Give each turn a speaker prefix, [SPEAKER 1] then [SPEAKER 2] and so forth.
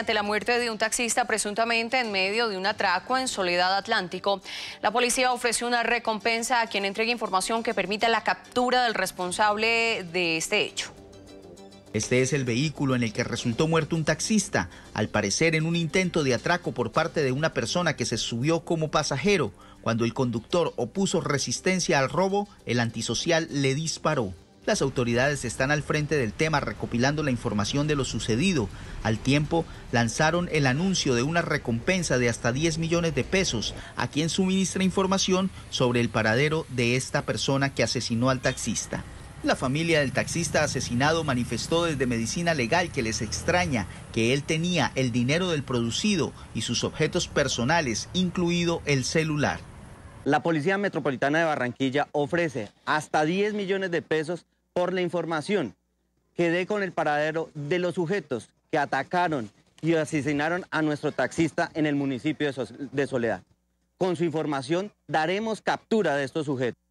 [SPEAKER 1] Ante la muerte de un taxista presuntamente en medio de un atraco en Soledad Atlántico, la policía ofreció una recompensa a quien entregue información que permita la captura del responsable de este hecho.
[SPEAKER 2] Este es el vehículo en el que resultó muerto un taxista, al parecer en un intento de atraco por parte de una persona que se subió como pasajero. Cuando el conductor opuso resistencia al robo, el antisocial le disparó. Las autoridades están al frente del tema recopilando la información de lo sucedido. Al tiempo, lanzaron el anuncio de una recompensa de hasta 10 millones de pesos a quien suministra información sobre el paradero de esta persona que asesinó al taxista. La familia del taxista asesinado manifestó desde Medicina Legal que les extraña que él tenía el dinero del producido y sus objetos personales, incluido el celular.
[SPEAKER 3] La Policía Metropolitana de Barranquilla ofrece hasta 10 millones de pesos por la información que dé con el paradero de los sujetos que atacaron y asesinaron a nuestro taxista en el municipio de Soledad. Con su información daremos captura de estos sujetos.